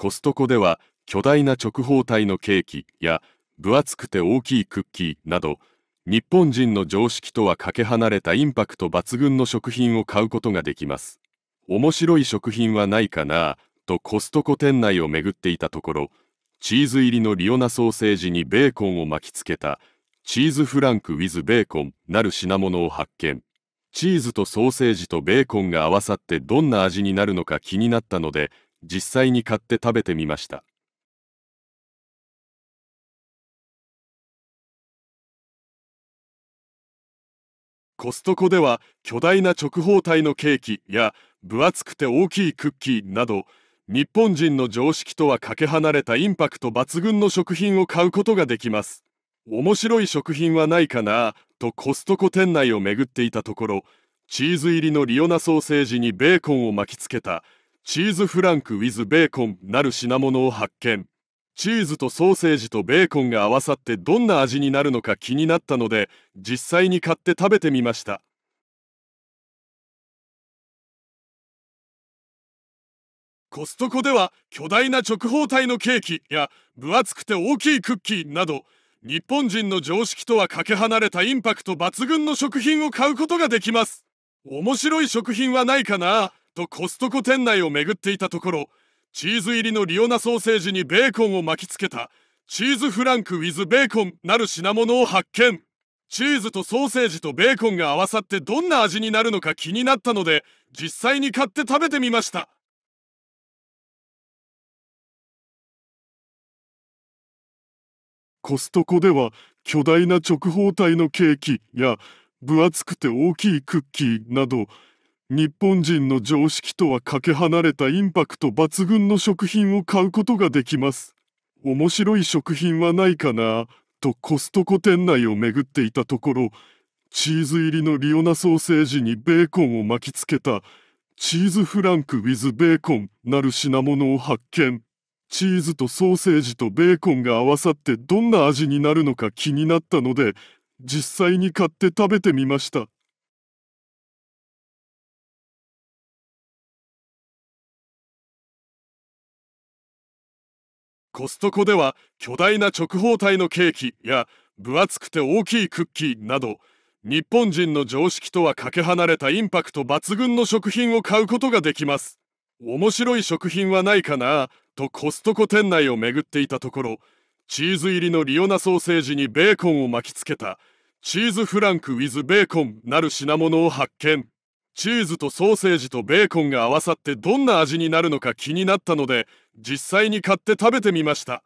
コストコでは巨大な直方体のケーキや分厚くて大きいクッキーなど日本人の常識とはかけ離れたインパクト抜群の食品を買うことができます面白い食品はないかなとコストコ店内を巡っていたところチーズ入りのリオナソーセージにベーコンを巻きつけたチーズフランク with ベーコンなる品物を発見チーズとソーセージとベーコンが合わさってどんな味になるのか気になったので実際に買って食べてみましたコストコでは巨大な直方体のケーキや分厚くて大きいクッキーなど日本人の常識とはかけ離れたインパクト抜群の食品を買うことができます面白い食品はないかなとコストコ店内を巡っていたところチーズ入りのリオナソーセージにベーコンを巻きつけたチーズフランク with ベーコンなる品物を発見。チーズとソーセージとベーコンが合わさってどんな味になるのか気になったので、実際に買って食べてみました。コストコでは巨大な直方体のケーキや分厚くて大きいクッキーなど日本人の常識とはかけ離れたインパクト抜群の食品を買うことができます面白い食品はないかなとコストコ店内を巡っていたところチーズ入りのリオナソーセージにベーコンを巻きつけたチーズフランク with ベーコンなる品物を発見チーズとソーセージとベーコンが合わさってどんな味になるのか気になったので実際に買って食べてみましたコストコでは巨大な直方体のケーキや分厚くて大きいクッキーなど日本人の常識とはかけ離れたインパクト抜群の食品を買うことができます。面白い食品はないかなとコストコ店内を巡っていたところ、チーズ入りのリオナソーセージにベーコンを巻きつけたチーズフランク with ベーコンなる品物を発見。チーズとソーセージとベーコンが合わさってどんな味になるのか気になったので、実際に買って食べてみました。コストコでは巨大な直方体のケーキや分厚くて大きいクッキーなど日本人の常識とはかけ離れたインパクト抜群の食品を買うことができます面白い食品はないかなとコストコ店内を巡っていたところチーズ入りのリオナソーセージにベーコンを巻きつけたチーズフランク with ベーコンなる品物を発見チーズとソーセージとベーコンが合わさってどんな味になるのか気になったので実際に買って食べてみました。